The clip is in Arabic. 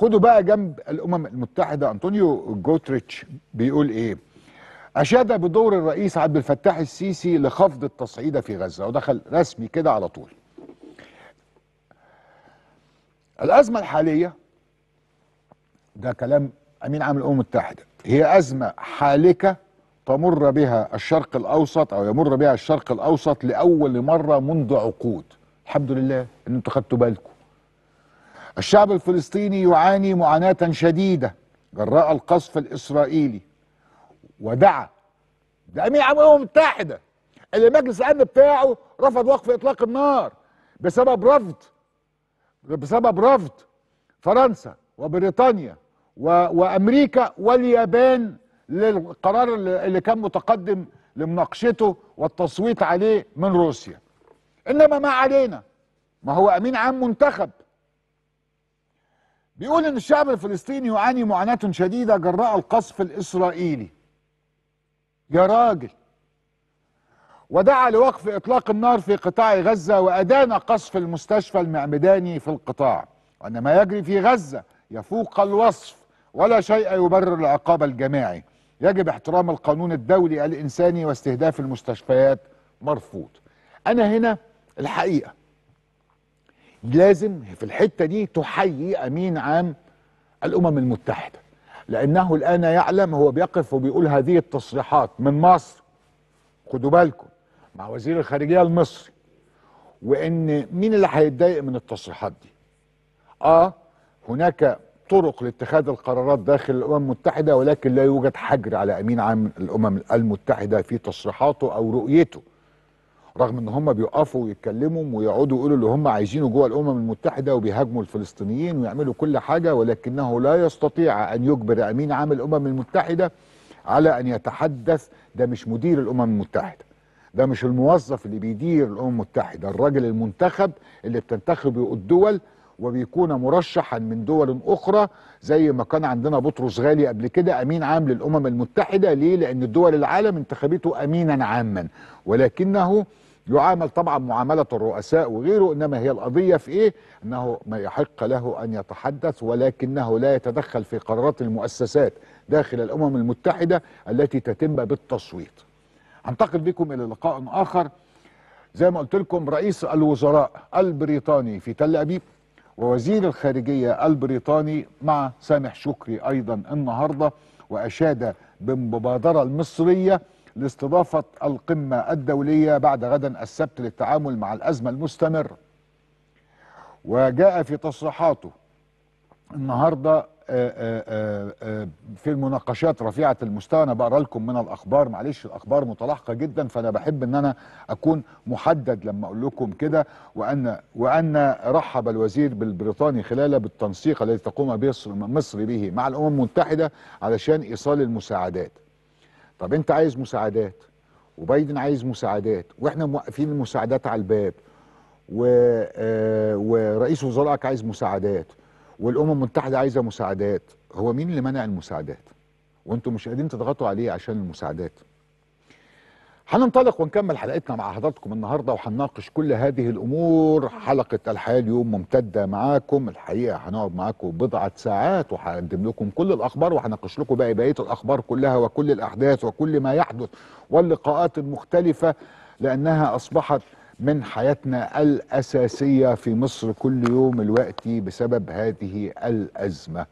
خدوا بقى جنب الامم المتحده انطونيو جوتريتش بيقول ايه اشاد بدور الرئيس عبد الفتاح السيسي لخفض التصعيد في غزه ودخل رسمي كده على طول الازمه الحاليه ده كلام امين عام الامم المتحده هي ازمه حالكه تمر بها الشرق الاوسط او يمر بها الشرق الاوسط لاول مره منذ عقود الحمد لله ان انتوا خدتوا بالكم الشعب الفلسطيني يعاني معاناة شديدة جراء القصف الإسرائيلي ودعا لجميع الأمم المتحدة اللي مجلس الأمن بتاعه رفض وقف إطلاق النار بسبب رفض بسبب رفض فرنسا وبريطانيا و... وأمريكا واليابان للقرار اللي كان متقدم لمناقشته والتصويت عليه من روسيا إنما ما علينا ما هو أمين عام منتخب بيقول ان الشعب الفلسطيني يعاني معاناه شديده جراء القصف الاسرائيلي يا راجل ودعا لوقف اطلاق النار في قطاع غزه وادان قصف المستشفى المعمداني في القطاع وان ما يجري في غزه يفوق الوصف ولا شيء يبرر العقاب الجماعي يجب احترام القانون الدولي الانساني واستهداف المستشفيات مرفوض انا هنا الحقيقه لازم في الحته دي تحيي امين عام الامم المتحده لانه الان يعلم هو بيقف وبيقول هذه التصريحات من مصر خدوا بالكم مع وزير الخارجيه المصري وان مين اللي هيتضايق من التصريحات دي اه هناك طرق لاتخاذ القرارات داخل الامم المتحده ولكن لا يوجد حجر على امين عام الامم المتحده في تصريحاته او رؤيته رغم ان هم بيقفوا ويتكلموا ويقعدوا يقولوا اللي هم عايزينه جوه الامم المتحده وبيهاجموا الفلسطينيين ويعملوا كل حاجه ولكنه لا يستطيع ان يجبر امين عام الامم المتحده على ان يتحدث ده مش مدير الامم المتحده ده مش الموظف اللي بيدير الامم المتحده الراجل المنتخب اللي بتنتخبه الدول وبيكون مرشحا من دول اخرى زي ما كان عندنا بطرس غالي قبل كده امين عام للامم المتحده ليه؟ لان دول العالم انتخبته امينا عاما ولكنه يعامل طبعا معامله الرؤساء وغيره انما هي القضيه في ايه؟ انه ما يحق له ان يتحدث ولكنه لا يتدخل في قرارات المؤسسات داخل الامم المتحده التي تتم بالتصويت. انتقل بكم الى لقاء اخر زي ما قلت لكم رئيس الوزراء البريطاني في تل ابيب ووزير الخارجية البريطاني مع سامح شكري أيضا النهاردة وأشاد بالمبادرة المصرية لاستضافة القمة الدولية بعد غدا السبت للتعامل مع الأزمة المستمرة وجاء في تصريحاته النهارده آه، آه، آه، في المناقشات رفيعه المستوى انا بقرا لكم من الاخبار معلش الاخبار متلاحقه جدا فانا بحب ان انا اكون محدد لما اقول لكم كده وان وان رحب الوزير بالبريطاني خلاله بالتنسيق الذي تقوم به مصر به مع الامم المتحده علشان ايصال المساعدات. طب انت عايز مساعدات وبايدن عايز مساعدات واحنا موقفين المساعدات على الباب و... ورئيس وزرائك عايز مساعدات والامم المتحده عايزه مساعدات هو مين اللي منع المساعدات وانتم مش قادرين تضغطوا عليه عشان المساعدات هننطلق ونكمل حلقتنا مع حضراتكم النهارده وهنناقش كل هذه الامور حلقه الحياه اليوم ممتده معاكم الحقيقه هنقعد معاكم بضعه ساعات وهقدم لكم كل الاخبار وهناقش لكم بقى بقيه الاخبار كلها وكل الاحداث وكل ما يحدث واللقاءات المختلفه لانها اصبحت من حياتنا الأساسية في مصر كل يوم الوقت بسبب هذه الأزمة